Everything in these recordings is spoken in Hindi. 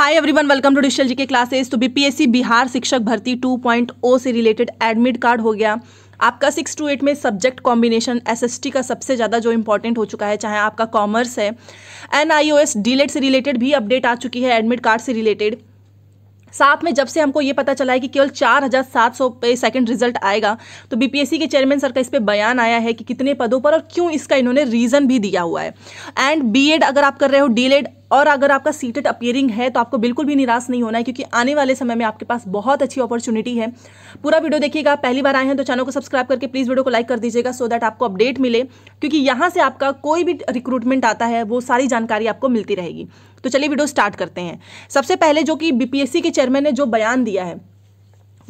hi everyone welcome to digital जी के क्लासेस तो बीपीएससी बिहार शिक्षक भर्ती 2.0 से रिलेटेड एडमिट कार्ड हो गया आपका सिक्स टू एट में सब्जेक्ट कॉम्बिनेशन एसएसटी का सबसे ज़्यादा जो इम्पोर्टेंट हो चुका है चाहे आपका कॉमर्स है एनआईओएस आई डीलेट से रिलेटेड भी अपडेट आ चुकी है एडमिट कार्ड से रिलेटेड साथ में जब से हमको ये पता चला है कि केवल चार हज़ार सात सौ पे सेकेंड रिजल्ट आएगा तो बीपीएससी के चेयरमैन सर का इस पर बयान आया है कि कितने पदों पर और क्यों इसका इन्होंने रीज़न भी दिया हुआ है एंड बीएड अगर आप कर रहे हो डीएलएड और अगर आपका सीटेड अपियरिंग है तो आपको बिल्कुल भी निराश नहीं होना है क्योंकि आने वाले समय में आपके पास बहुत अच्छी अपॉर्चुनिटी है पूरा वीडियो देखिएगा पहली बार आए हैं तो चैनल को सब्सक्राइब करके प्लीज़ वीडियो को लाइक कर दीजिएगा सो दैट आपको अपडेट मिले क्योंकि यहाँ से आपका कोई भी रिक्रूटमेंट आता है वो सारी जानकारी आपको मिलती रहेगी तो चलिए वीडियो स्टार्ट करते हैं सबसे पहले जो कि बीपीएससी के चेयरमैन ने जो बयान दिया है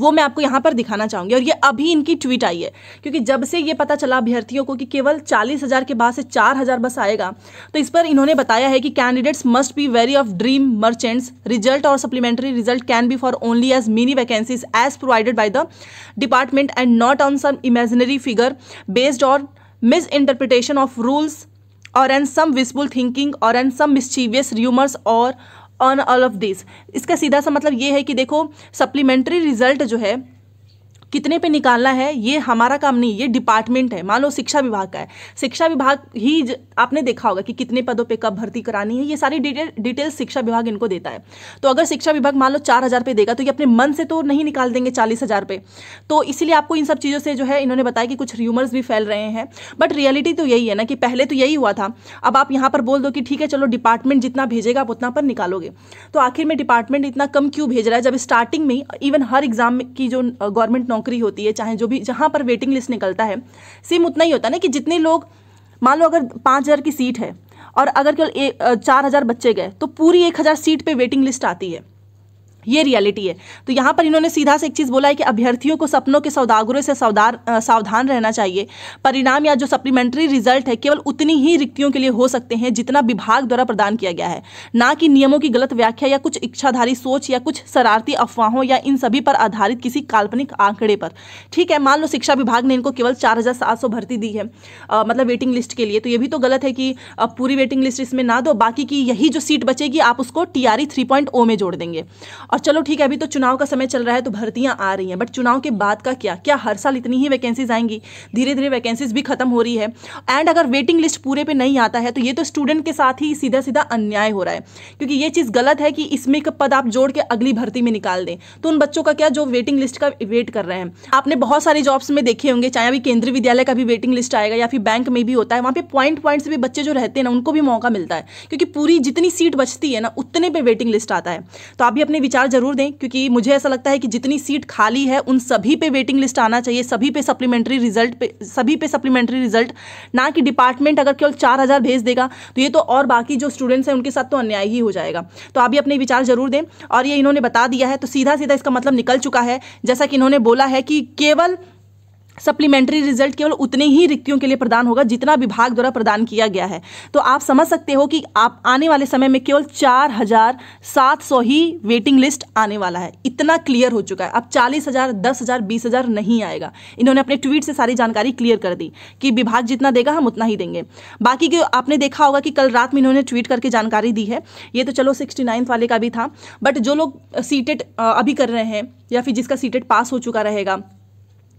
वो मैं आपको यहाँ पर दिखाना चाहूँगी और ये अभी इनकी ट्वीट आई है क्योंकि जब से ये पता चला अभ्यर्थियों को कि केवल चालीस हज़ार के बाद से चार हज़ार बस आएगा तो इस पर इन्होंने बताया है कि candidates must be wary of dream merchants result और supplementary result can be for only as many vacancies as provided by the department and not on some imaginary figure based on misinterpretation of rules और एंड सम wishful थिंकिंग और एंड सम मिस्चीवियस र्यूमर्स और ऑन ऑल ऑफ दिस इसका सीधा सा मतलब ये है कि देखो सप्लीमेंट्री रिजल्ट जो है कितने पे निकालना है ये हमारा काम नहीं ये डिपार्टमेंट है मान लो शिक्षा विभाग का है शिक्षा विभाग ही ज, आपने देखा होगा कि कितने पदों पे कब भर्ती करानी है ये सारी डिटेल डिटेल्स शिक्षा विभाग इनको देता है तो अगर शिक्षा विभाग मान लो चार हज़ार पे देगा तो ये अपने मन से तो नहीं निकाल देंगे चालीस हज़ार पे तो इसलिए आपको इन सब चीज़ों से जो है इन्होंने बताया कि कुछ र्यूमर्स भी फैल रहे हैं बट रियलिटी तो यही है ना कि पहले तो यही हुआ था अब आप यहाँ पर बोल दो कि ठीक है चलो डिपार्टमेंट जितना भेजेगा आप उतना पर निकालोगे तो आखिर में डिपार्टमेंट इतना कम क्यों भेज रहा है जब स्टार्टिंग में इवन हर एग्जाम की जो गवर्नमेंट नौकरी नौकरी होती है चाहे जो भी जहाँ पर वेटिंग लिस्ट निकलता है सेम उतना ही होता है ना कि जितने लोग मान लो अगर पाँच हज़ार की सीट है और अगर केवल चार हज़ार बच्चे गए तो पूरी एक हज़ार सीट पे वेटिंग लिस्ट आती है ये रियलिटी है तो यहाँ पर इन्होंने सीधा से एक चीज़ बोला है कि अभ्यर्थियों को सपनों के सौदागरों से सौदार सावधान रहना चाहिए परिणाम या जो सप्लीमेंट्री रिजल्ट है केवल उतनी ही रिक्तियों के लिए हो सकते हैं जितना विभाग द्वारा प्रदान किया गया है ना कि नियमों की गलत व्याख्या या कुछ इच्छाधारी सोच या कुछ शरारती अफवाहों या इन सभी पर आधारित किसी काल्पनिक आंकड़े पर ठीक है मान लो शिक्षा विभाग ने इनको केवल चार भर्ती दी है मतलब वेटिंग लिस्ट के लिए तो ये भी तो गलत है कि पूरी वेटिंग लिस्ट इसमें ना दो बाकी की यही जो सीट बचेगी आप उसको टी आर e में जोड़ देंगे और चलो ठीक है अभी तो चुनाव का समय चल रहा है तो भर्तियाँ आ रही हैं बट चुनाव के बाद का क्या क्या हर साल इतनी ही वैकेंसीज आएंगी धीरे धीरे वैकेंसीज भी खत्म हो रही है एंड अगर वेटिंग लिस्ट पूरे पे नहीं आता है तो ये तो स्टूडेंट के साथ ही सीधा सीधा अन्याय हो रहा है क्योंकि ये चीज़ गलत है कि इसमें पद आप जोड़ के अगली भर्ती में निकाल दें तो उन बच्चों का क्या जो वेटिंग लिस्ट का वेट कर रहे हैं आपने बहुत सारी जॉब्स में देखे होंगे चाहे अभी केंद्रीय विद्यालय का भी वेटिंग लिस्ट आएगा या फिर बैंक में भी होता है वहाँ पे पॉइंट पॉइंट से भी बच्चे जो रहते हैं ना उनको भी मौका मिलता है क्योंकि पूरी जितनी सीट बचती है ना उतने पर वेटिंग लिस्ट आता है तो आप भी अपने विचार विचार जरूर दें क्योंकि मुझे ऐसा लगता है कि जितनी सीट खाली है उन सभी पे वेटिंग लिस्ट आना चाहिए सभी पे सप्लीमेंट्री रिजल्ट पे सभी पे सप्लीमेंट्री रिजल्ट ना कि डिपार्टमेंट अगर केवल चार हज़ार भेज देगा तो ये तो और बाकी जो स्टूडेंट्स हैं उनके साथ तो अन्याय ही हो जाएगा तो आप भी अपने विचार जरूर दें और ये इन्होंने बता दिया है तो सीधा सीधा इसका मतलब निकल चुका है जैसा कि इन्होंने बोला है कि केवल सप्लीमेंट्री रिजल्ट केवल उतने ही रिक्तियों के लिए प्रदान होगा जितना विभाग द्वारा प्रदान किया गया है तो आप समझ सकते हो कि आप आने वाले समय में केवल चार हजार सात सौ ही वेटिंग लिस्ट आने वाला है इतना क्लियर हो चुका है अब चालीस हजार दस हजार बीस हजार नहीं आएगा इन्होंने अपने ट्वीट से सारी जानकारी क्लियर कर दी कि विभाग जितना देगा हम उतना ही देंगे बाकी के आपने देखा होगा कि कल रात में इन्होंने ट्वीट करके जानकारी दी है ये तो चलो सिक्सटी वाले का भी था बट जो लोग सीटेड अभी कर रहे हैं या फिर जिसका सीटेड पास हो चुका रहेगा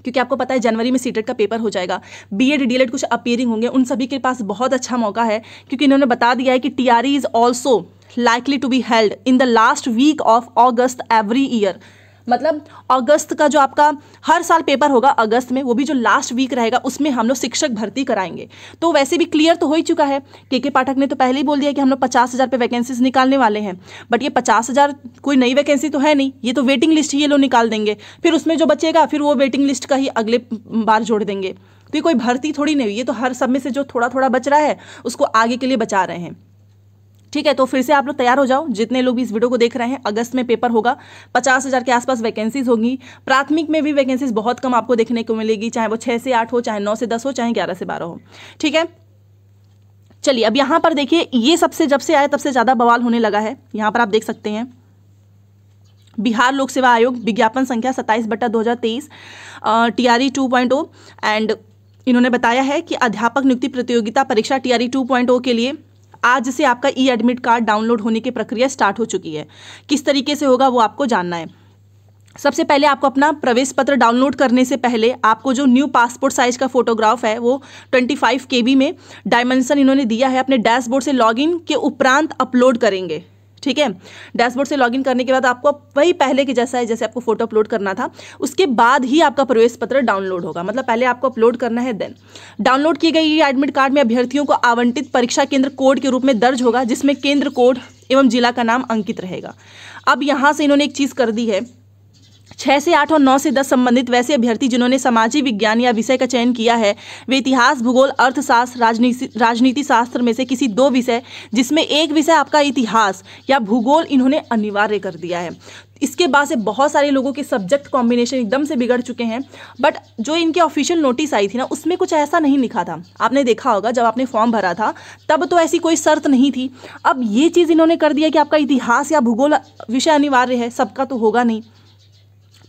क्योंकि आपको पता है जनवरी में सीटेट का पेपर हो जाएगा बी एड डी कुछ अपेयरिंग होंगे उन सभी के पास बहुत अच्छा मौका है क्योंकि इन्होंने बता दिया है कि it is also likely to be held in the last week of August every year मतलब अगस्त का जो आपका हर साल पेपर होगा अगस्त में वो भी जो लास्ट वीक रहेगा उसमें हम लोग शिक्षक भर्ती कराएंगे तो वैसे भी क्लियर तो हो ही चुका है के के पाठक ने तो पहले ही बोल दिया कि हम लोग पचास हज़ार पे वैकेंसीज निकालने वाले हैं बट ये पचास हज़ार कोई नई वैकेंसी तो है नहीं ये तो वेटिंग लिस्ट ही ये लोग निकाल देंगे फिर उसमें जो बचेगा फिर वो वेटिंग लिस्ट का ही अगले बार जोड़ देंगे तो ये कोई भर्ती थोड़ी नहीं हुई ये तो हर सब में से जो थोड़ा थोड़ा बच रहा है उसको आगे के लिए बचा रहे हैं ठीक है तो फिर से आप लोग तैयार हो जाओ जितने लोग भी इस वीडियो को देख रहे हैं अगस्त में पेपर होगा पचास हज़ार के आसपास वैकेंसीज होगी प्राथमिक में भी वैकेंसीज बहुत कम आपको देखने को मिलेगी चाहे वो छह से आठ हो चाहे नौ से दस हो चाहे ग्यारह से बारह हो ठीक है चलिए अब यहां पर देखिए ये सबसे जब से आए तब से ज़्यादा बवाल होने लगा है यहां पर आप देख सकते हैं बिहार लोक सेवा आयोग विज्ञापन संख्या सत्ताईस बट्टा दो हज़ार तेईस टू पॉइंट ओ एंड इन्होंने बताया है कि अध्यापक नियुक्ति प्रतियोगिता परीक्षा टीआरई टू पॉइंट ओ के लिए आज से आपका ई एडमिट कार्ड डाउनलोड होने की प्रक्रिया स्टार्ट हो चुकी है किस तरीके से होगा वो आपको जानना है सबसे पहले आपको अपना प्रवेश पत्र डाउनलोड करने से पहले आपको जो न्यू पासपोर्ट साइज का फोटोग्राफ है वो 25 केबी में डायमेंशन इन्होंने दिया है अपने डैशबोर्ड से लॉगिन के उपरांत अपलोड करेंगे ठीक है डैशबोर्ड से लॉगिन करने के बाद आपको वही पहले के जैसा है जैसे आपको फोटो अपलोड करना था उसके बाद ही आपका प्रवेश पत्र डाउनलोड होगा मतलब पहले आपको अपलोड करना है देन डाउनलोड किए गए ये एडमिट कार्ड में अभ्यर्थियों को आवंटित परीक्षा केंद्र कोड के रूप में दर्ज होगा जिसमें केंद्र कोड एवं जिला का नाम अंकित रहेगा अब यहाँ से इन्होंने एक चीज़ कर दी है छः से आठ और नौ से दस संबंधित वैसे अभ्यर्थी जिन्होंने सामाजिक विज्ञान या विषय का चयन किया है वे इतिहास भूगोल अर्थशास्त्र राजनीति राजनीति शास्त्र में से किसी दो विषय जिसमें एक विषय आपका इतिहास या भूगोल इन्होंने अनिवार्य कर दिया है इसके बाद से बहुत सारे लोगों के सब्जेक्ट कॉम्बिनेशन एकदम से बिगड़ चुके हैं बट जो इनके ऑफिशियल नोटिस आई थी ना उसमें कुछ ऐसा नहीं लिखा था आपने देखा होगा जब आपने फॉर्म भरा था तब तो ऐसी कोई शर्त नहीं थी अब ये चीज़ इन्होंने कर दिया कि आपका इतिहास या भूगोल विषय अनिवार्य है सबका तो होगा नहीं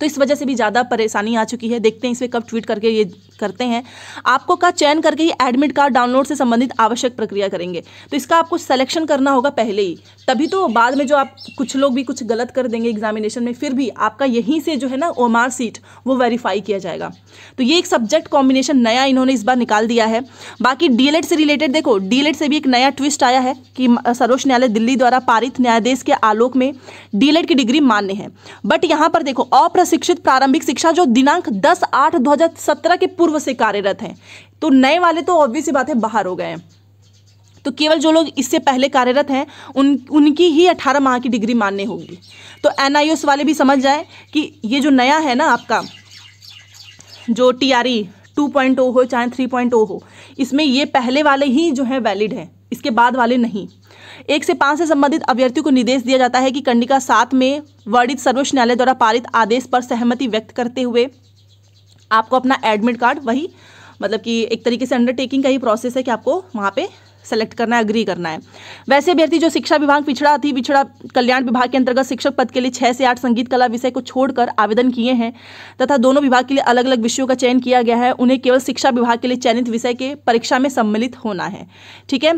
तो इस वजह से भी ज़्यादा परेशानी आ चुकी है देखते हैं इस पर कब ट्वीट करके ये करते हैं आपको का चयन करके ही एडमिट कार्ड डाउनलोड से संबंधित आवश्यक प्रक्रिया करेंगे तो इसका आपको सिलेक्शन करना होगा पहले ही तभी तो बाद में जो आप कुछ लोग भी कुछ गलत कर देंगे एग्जामिनेशन में फिर भी आपका यहीं से जो है ना ओमार सीट वो वेरीफाई किया जाएगा तो ये एक सब्जेक्ट कॉम्बिनेशन नया इन्होंने इस बार निकाल दिया है बाकी डीएलएड से रिलेटेड देखो डीएलएड से भी एक नया ट्विस्ट आया है कि सर्वोच्च न्यायालय दिल्ली द्वारा पारित न्यायाधीश के आलोक में डीएलएड की डिग्री मान्य है बट यहां पर देखो अप्रशिक्षित प्रारंभिक शिक्षा जो दिनांक दस आठ दो के पूर्व पूर्व से कार्यरत हैं तो नए वाले तो ऑब्वियस बात है बाहर हो गए हैं तो केवल जो लोग इससे पहले कार्यरत हैं उन उनकी ही 18 माह की डिग्री मान्य होगी तो एन वाले भी समझ जाए कि ये जो नया है ना आपका जो टी 2.0 e हो चाहे 3.0 हो इसमें ये पहले वाले ही जो है वैलिड हैं इसके बाद वाले नहीं एक से पाँच से संबंधित अभ्यर्थियों को निर्देश दिया जाता है कि कंडिका सात में वर्णित सर्वोच्च न्यायालय द्वारा पारित आदेश पर सहमति व्यक्त करते हुए आपको अपना एडमिट कार्ड वही मतलब कि एक तरीके से अंडरटेकिंग का ही प्रोसेस है कि आपको वहाँ पे सेलेक्ट करना है अग्री करना है वैसे अभ्यर्थी जो शिक्षा विभाग पिछड़ा थी पिछड़ा कल्याण विभाग के अंतर्गत शिक्षक पद के लिए छः से आठ संगीत कला विषय को छोड़कर आवेदन किए हैं तथा दोनों विभाग के लिए अलग अलग विषयों का चयन किया गया है उन्हें केवल शिक्षा विभाग के लिए चयनित विषय के परीक्षा में सम्मिलित होना है ठीक है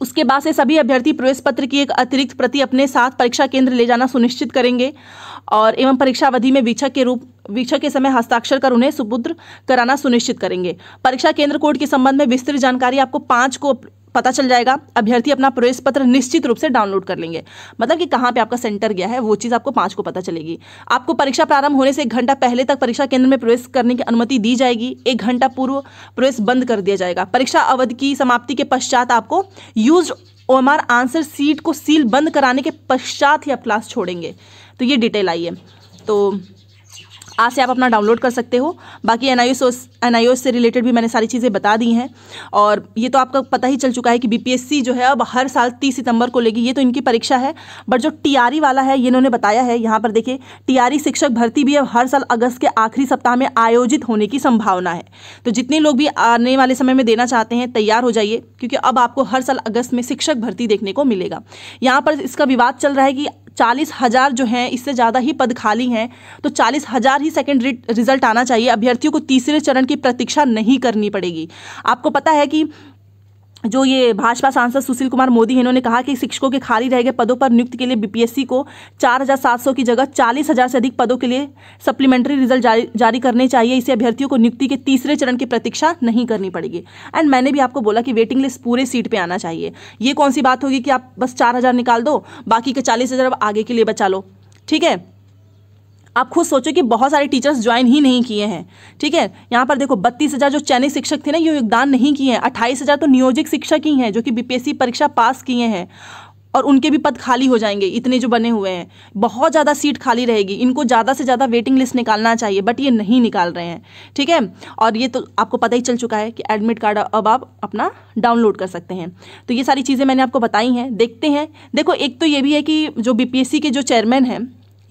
उसके बाद से सभी अभ्यर्थी प्रवेश पत्र की एक अतिरिक्त प्रति अपने साथ परीक्षा केंद्र ले जाना सुनिश्चित करेंगे और एवं परीक्षा अवधि में वीक्षक के रूप वीक्षक के समय हस्ताक्षर कर उन्हें सुपुत्र कराना सुनिश्चित करेंगे परीक्षा केंद्र कोड के संबंध में विस्तृत जानकारी आपको पाँच को पता चल जाएगा अभ्यर्थी अपना प्रवेश पत्र निश्चित रूप से डाउनलोड कर लेंगे मतलब कि कहाँ पे आपका सेंटर गया है वो चीज़ आपको पाँच को पता चलेगी आपको परीक्षा प्रारंभ होने से एक घंटा पहले तक परीक्षा केंद्र में प्रवेश करने की अनुमति दी जाएगी एक घंटा पूर्व प्रवेश बंद कर दिया जाएगा परीक्षा अवधि की समाप्ति के पश्चात आपको यूज ओ आंसर सीट को सील बंद कराने के पश्चात ही आप क्लास छोड़ेंगे तो ये डिटेल आई है तो आज से आप अपना डाउनलोड कर सकते हो बाकी एन आई से रिलेटेड भी मैंने सारी चीज़ें बता दी हैं और ये तो आपका पता ही चल चुका है कि बीपीएससी जो है अब हर साल तीस सितंबर को लेगी ये तो इनकी परीक्षा है बट जो टीआरई e वाला है ये इन्होंने बताया है यहाँ पर देखिए टीआरई e शिक्षक भर्ती भी अब हर साल अगस्त के आखिरी सप्ताह में आयोजित होने की संभावना है तो जितने लोग भी आने वाले समय में देना चाहते हैं तैयार हो जाइए क्योंकि अब आपको हर साल अगस्त में शिक्षक भर्ती देखने को मिलेगा यहाँ पर इसका विवाद चल रहा है कि चालीस हज़ार जो हैं इससे ज़्यादा ही पद खाली हैं तो चालीस हज़ार ही सेकेंड रिजल्ट आना चाहिए अभ्यर्थियों को तीसरे चरण की प्रतीक्षा नहीं करनी पड़ेगी आपको पता है कि जो ये भाजपा सांसद सुशील कुमार मोदी हैं इन्होंने कहा कि शिक्षकों के खाली रह गए पदों पर नियुक्ति के लिए बीपीएससी को 4,700 की जगह 40,000 से अधिक पदों के लिए सप्लीमेंट्री रिजल्ट जारी, जारी करने चाहिए इसे अभ्यर्थियों को नियुक्ति के तीसरे चरण की प्रतीक्षा नहीं करनी पड़ेगी एंड मैंने भी आपको बोला कि वेटिंग लिस्ट पूरे सीट पर आना चाहिए ये कौन सी बात होगी कि आप बस चार निकाल दो बाकी के चालीस आगे के लिए बचा लो ठीक है आप खुद सोचो कि बहुत सारे टीचर्स ज्वाइन ही नहीं किए हैं ठीक है यहाँ पर देखो बत्तीस हज़ार जो चयनित शिक्षक थे ना ये योगदान नहीं किए हैं अट्ठाईस हज़ार तो नियोजित शिक्षक ही हैं जो कि बीपीएससी परीक्षा पास किए हैं और उनके भी पद खाली हो जाएंगे इतने जो बने हुए हैं बहुत ज़्यादा सीट खाली रहेगी इनको ज़्यादा से ज़्यादा वेटिंग लिस्ट निकालना चाहिए बट ये नहीं निकाल रहे हैं ठीक है और ये तो आपको पता ही चल चुका है कि एडमिट कार्ड अब आप अपना डाउनलोड कर सकते हैं तो ये सारी चीज़ें मैंने आपको बताई हैं देखते हैं देखो एक तो ये भी है कि जो बी के जो चेयरमैन हैं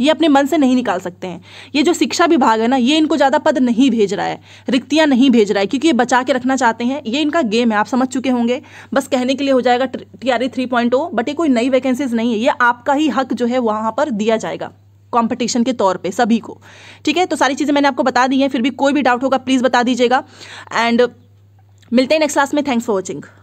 ये अपने मन से नहीं निकाल सकते हैं ये जो शिक्षा विभाग है ना ये इनको ज़्यादा पद नहीं भेज रहा है रिक्तियाँ नहीं भेज रहा है क्योंकि ये बचा के रखना चाहते हैं ये इनका गेम है आप समझ चुके होंगे बस कहने के लिए हो जाएगा T R three point but ये कोई नई वैकेंसीज नहीं है ये आपका ही हक जो है वहाँ पर दिया जाएगा कंपटीशन के तौर पे सभी को ठीक है तो सारी चीज़ें मैंने आपको बता दी हैं फिर भी कोई भी डाउट होगा प्लीज़ बता दीजिएगा एंड मिलते हैं नेक्स्ट क्लास में थैंक्स फॉर वॉचिंग